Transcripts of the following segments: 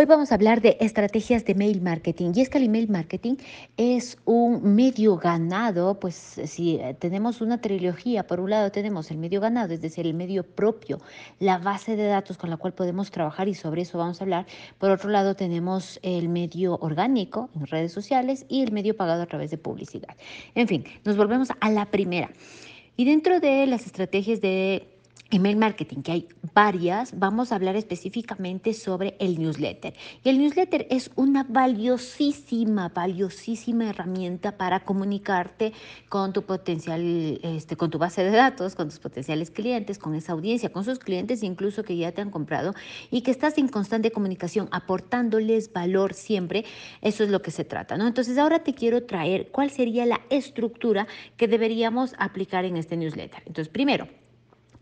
Hoy vamos a hablar de estrategias de mail marketing. Y es que el email marketing es un medio ganado, pues si eh, tenemos una trilogía, por un lado tenemos el medio ganado, es decir, el medio propio, la base de datos con la cual podemos trabajar y sobre eso vamos a hablar. Por otro lado tenemos el medio orgánico en redes sociales y el medio pagado a través de publicidad. En fin, nos volvemos a la primera. Y dentro de las estrategias de email marketing, que hay varias, vamos a hablar específicamente sobre el newsletter. Y el newsletter es una valiosísima, valiosísima herramienta para comunicarte con tu potencial, este, con tu base de datos, con tus potenciales clientes, con esa audiencia, con sus clientes incluso que ya te han comprado y que estás en constante comunicación, aportándoles valor siempre. Eso es lo que se trata, ¿no? Entonces ahora te quiero traer cuál sería la estructura que deberíamos aplicar en este newsletter. Entonces, primero,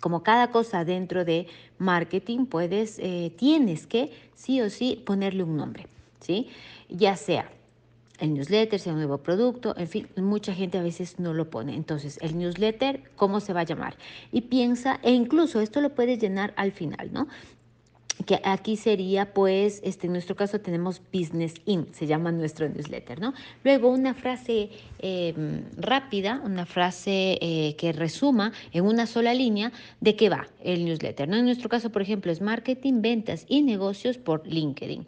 como cada cosa dentro de marketing, puedes, eh, tienes que sí o sí ponerle un nombre, ¿sí? Ya sea el newsletter, sea un nuevo producto, en fin, mucha gente a veces no lo pone. Entonces, el newsletter, ¿cómo se va a llamar? Y piensa, e incluso esto lo puedes llenar al final, ¿no? que aquí sería pues, este, en nuestro caso tenemos Business In, se llama nuestro newsletter, ¿no? Luego una frase em, rápida, una frase eh, que resuma en una sola línea de qué va el newsletter, ¿no? En nuestro caso, por ejemplo, es marketing, ventas y negocios por LinkedIn.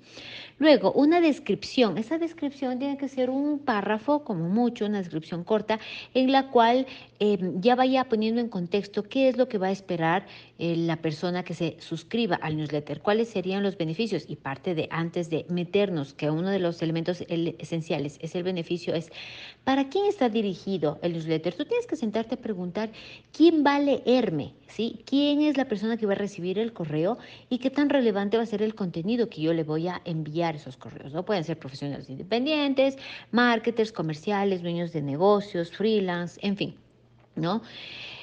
Luego, una descripción. Esa descripción tiene que ser un párrafo, como mucho, una descripción corta, en la cual em, ya vaya poniendo en contexto qué es lo que va a esperar eh, la persona que se suscriba al newsletter, cuáles serían los beneficios. Y parte de antes de meternos, que uno de los elementos esenciales es el beneficio, es para quién está dirigido el newsletter. Tú tienes que sentarte a preguntar quién va a leerme, ¿Quién es la persona que va a recibir el correo y qué tan relevante va a ser el contenido que yo le voy a enviar? esos correos, ¿no? Pueden ser profesionales independientes, marketers, comerciales, dueños de negocios, freelance, en fin, ¿no?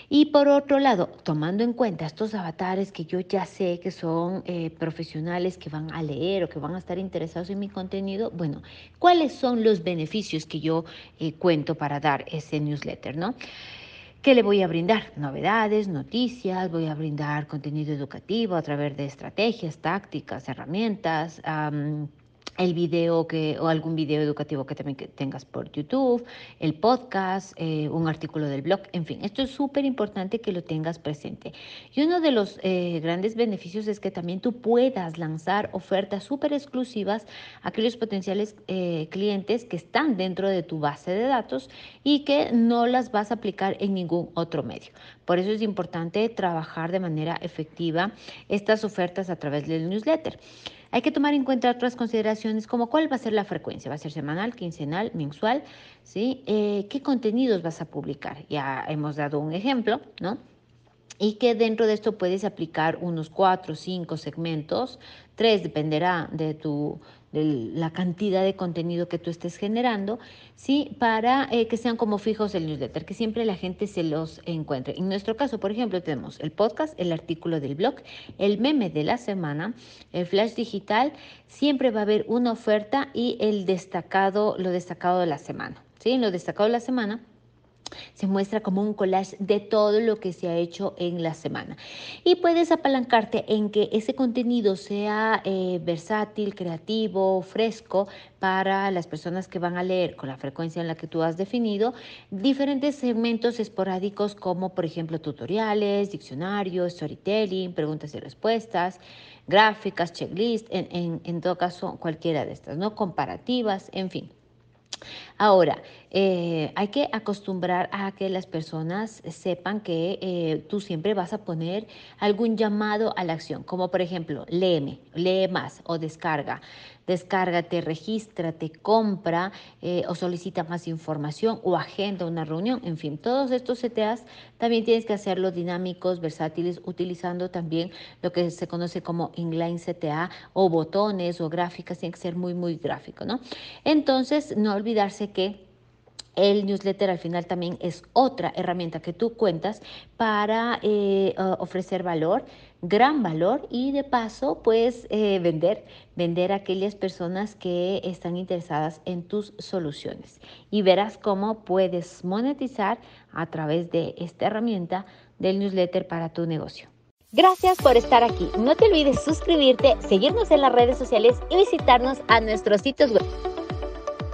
Y por otro lado, tomando en cuenta estos avatares que yo ya sé que son eh, profesionales que van a leer o que van a estar interesados en mi contenido, bueno, ¿cuáles son los beneficios que yo eh, cuento para dar ese newsletter, no? ¿Qué le voy a brindar? Novedades, noticias, voy a brindar contenido educativo a través de estrategias, tácticas, herramientas, el video o algún video educativo que también tengas por YouTube, el podcast, eh, un artículo del blog, en fin, esto es súper importante que lo tengas presente. Y uno de los eh, grandes beneficios es que también tú puedas lanzar ofertas súper exclusivas a aquellos potenciales eh, clientes que están dentro de tu base de datos y que no las vas a aplicar en ningún otro medio. Por eso es importante trabajar de manera efectiva estas ofertas a través del newsletter. Hay que tomar en cuenta otras consideraciones como cuál va a ser la frecuencia, va a ser semanal, quincenal, mensual, ¿sí? Eh, ¿Qué contenidos vas a publicar? Ya hemos dado un ejemplo, ¿no? y que dentro de esto puedes aplicar unos cuatro o cinco segmentos, tres, dependerá de tu la cantidad de contenido que tú estés generando, ¿sí? para eh, que sean como fijos el newsletter, que siempre la gente se los encuentre. En nuestro caso, por ejemplo, tenemos el podcast, el artículo del blog, el meme de la semana, el flash digital, siempre va a haber una oferta y el destacado, lo destacado de la semana. ¿sí? Lo destacado de la semana se muestra como un collage de todo lo que se ha hecho en la semana. Y puedes apalancarte en que ese contenido sea eh, versátil, creativo, fresco para las personas que van a leer con la frecuencia en la que tú has definido diferentes segmentos esporádicos como por ejemplo tutoriales, diccionarios, storytelling, preguntas y respuestas, gráficas, checklist, en, en todo caso cualquiera de estas, ¿no? Comparativas, en fin. Ahora, eh, hay que acostumbrar a que las personas sepan que eh, tú siempre vas a poner algún llamado a la acción, como por ejemplo, léeme, lee más o descarga. Descárgate, regístrate, compra eh, o solicita más información o agenda una reunión. En fin, todos estos CTAs también tienes que hacerlos dinámicos, versátiles, utilizando también lo que se conoce como inline CTA o botones o gráficas. Tiene que ser muy, muy gráfico, ¿no? Entonces, no olvides que el newsletter al final también es otra herramienta que tú cuentas para eh, ofrecer valor, gran valor y de paso pues eh, vender, vender a aquellas personas que están interesadas en tus soluciones. Y verás cómo puedes monetizar a través de esta herramienta del newsletter para tu negocio. Gracias por estar aquí. No te olvides suscribirte, seguirnos en las redes sociales y visitarnos a nuestros sitios web.